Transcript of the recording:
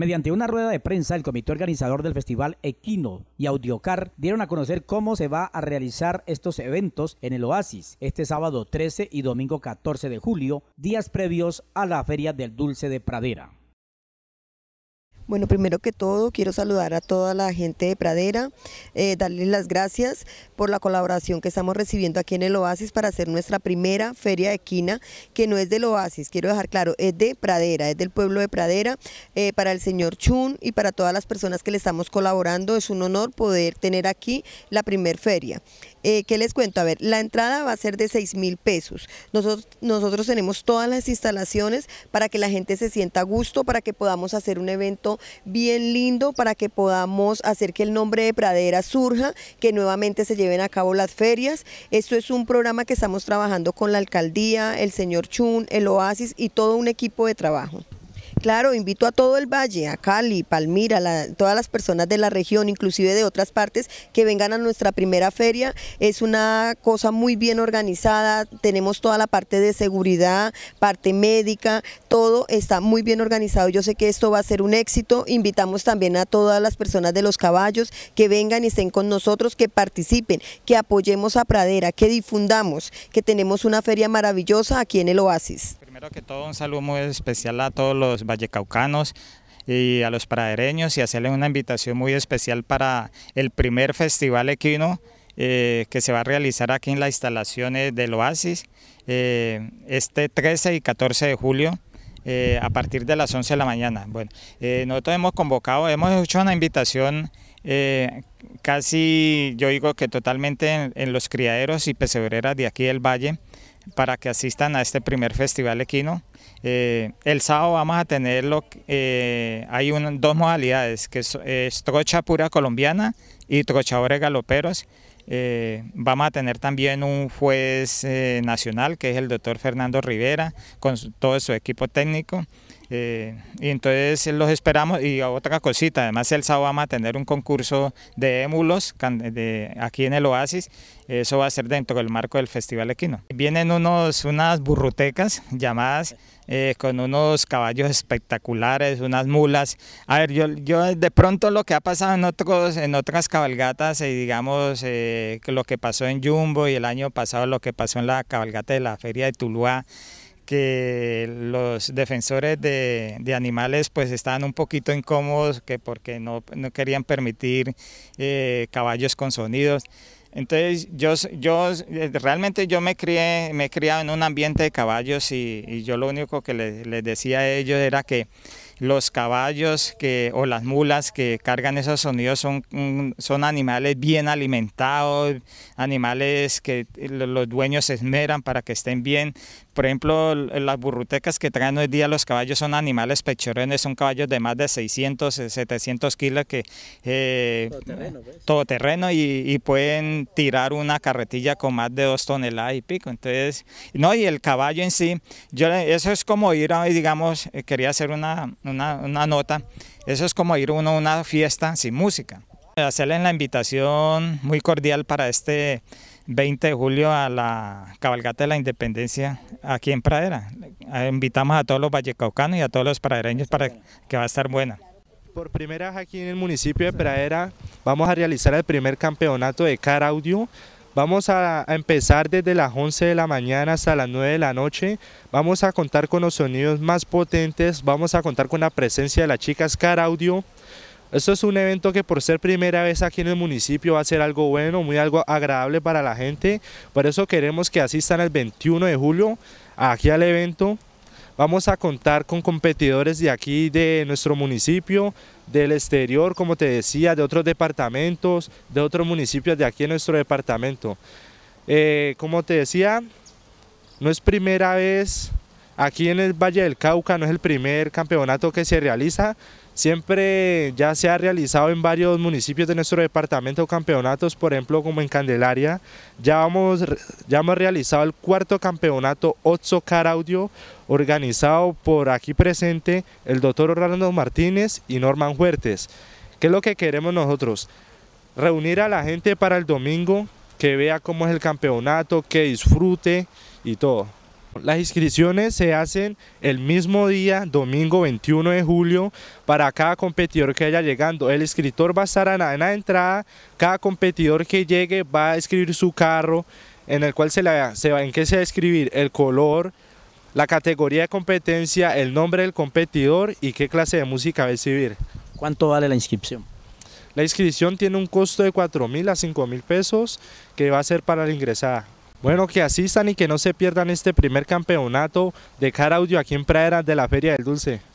Mediante una rueda de prensa, el comité organizador del festival Equino y Audiocar dieron a conocer cómo se va a realizar estos eventos en el Oasis este sábado 13 y domingo 14 de julio, días previos a la Feria del Dulce de Pradera. Bueno, primero que todo quiero saludar a toda la gente de Pradera, eh, darles las gracias por la colaboración que estamos recibiendo aquí en el Oasis para hacer nuestra primera feria de quina, que no es del Oasis, quiero dejar claro, es de Pradera, es del pueblo de Pradera, eh, para el señor Chun y para todas las personas que le estamos colaborando, es un honor poder tener aquí la primer feria. Eh, ¿Qué les cuento? A ver, la entrada va a ser de 6 mil pesos. Nosotros, nosotros tenemos todas las instalaciones para que la gente se sienta a gusto, para que podamos hacer un evento bien lindo, para que podamos hacer que el nombre de Pradera surja, que nuevamente se lleven a cabo las ferias. Esto es un programa que estamos trabajando con la alcaldía, el señor Chun, el Oasis y todo un equipo de trabajo. Claro, invito a todo el valle, a Cali, Palmira, todas las personas de la región, inclusive de otras partes, que vengan a nuestra primera feria. Es una cosa muy bien organizada, tenemos toda la parte de seguridad, parte médica, todo está muy bien organizado. Yo sé que esto va a ser un éxito. Invitamos también a todas las personas de los caballos que vengan y estén con nosotros, que participen, que apoyemos a Pradera, que difundamos, que tenemos una feria maravillosa aquí en el Oasis. Primero que todo, un saludo muy especial a todos los vallecaucanos y a los pradereños y hacerles una invitación muy especial para el primer festival equino eh, que se va a realizar aquí en las instalaciones del Oasis eh, este 13 y 14 de julio. Eh, a partir de las 11 de la mañana. Bueno, nosotros hemos convocado, hemos hecho una invitación casi, yo digo que totalmente en, en los criaderos y pesebreras de aquí del Valle, para que asistan a este primer festival equino. Eh, el sábado vamos a tener, lo, eh, hay dos modalidades, que es, trocha pura colombiana y trochadores galoperos. Eh, vamos a tener también un juez nacional, que es el doctor Fernando Rivera, con todo su equipo técnico. Eh, y entonces los esperamos y otra cosita, además el sábado vamos a tener un concurso de émulos de, aquí en el Oasis, eso va a ser dentro del marco del Festival Equino. Vienen unos, unas burrutecas llamadas eh, con unos caballos espectaculares, unas mulas. A ver, yo, yo de pronto lo que ha pasado en, otros, en otras cabalgatas, y eh, digamos lo que pasó en Jumbo y el año pasado lo que pasó en la cabalgata de la Feria de Tuluá, que los defensores de, animales pues estaban un poquito incómodos que porque no, querían permitir eh, caballos con sonidos. Entonces yo, yo realmente yo me crié, me he criado en un ambiente de caballos y, yo lo único que les, decía a ellos era que los caballos que, o las mulas que cargan esos sonidos son, son animales bien alimentados, animales que los dueños esmeran para que estén bien, por ejemplo, eh, las burrutecas que traen hoy día los caballos son animales pechorones, son caballos de más de 600, 700 eh, kilos que... Eh, todoterreno, pues. y, pueden tirar una carretilla con más de dos toneladas y pico. Entonces, no, y el caballo en sí, yo, eso es como ir a, digamos, eh, quería hacer una, una, una nota, eso es como ir uno a una fiesta sin música. Hacerle la invitación muy cordial para este 20 de julio a la cabalgata de la independencia aquí en Pradera. Eh, invitamos a todos los vallecaucanos y a todos los pradereños para que va a estar buena. Por primera vez aquí en el municipio de Pradera vamos a realizar el primer campeonato de car audio. Vamos a empezar desde las 11 de la mañana hasta las 9 de la noche. Vamos a contar con los sonidos más potentes, vamos a contar con la presencia de las chicas car audio esto es un evento que por ser primera vez aquí en el municipio va a ser algo bueno, muy algo agradable para la gente. Por eso queremos que asistan el 21 de julio aquí al evento. Vamos a contar con competidores de aquí, de nuestro municipio, del exterior, como te decía, de otros departamentos, de otros municipios de aquí en nuestro departamento. Eh, como te decía, no es primera vez aquí en el Valle del Cauca, no es el primer campeonato que se realiza, Siempre ya se ha realizado en varios municipios de nuestro departamento campeonatos, por ejemplo como en Candelaria, ya, hemos, ya hemos realizado el cuarto campeonato Otso Car Audio, organizado por aquí presente el doctor Orlando Martínez y Norman Huertes. ¿Qué es lo que queremos nosotros? Reunir a la gente para el domingo, que vea cómo es el campeonato, que disfrute y todo. Las inscripciones se hacen el mismo día, domingo 21 de julio, para cada competidor que vaya llegando. El escritor va a estar en la, entrada, cada competidor que llegue va a escribir su carro, en el cual se, va, en qué se va a escribir el color, la categoría de competencia, el nombre del competidor y qué clase de música va a recibir. ¿Cuánto vale la inscripción? La inscripción tiene un costo de 4.000 mil a 5 mil pesos que va a ser para la ingresada. Bueno, que asistan y que no se pierdan este primer campeonato de Caraudio aquí en Praderas de la Feria del Dulce.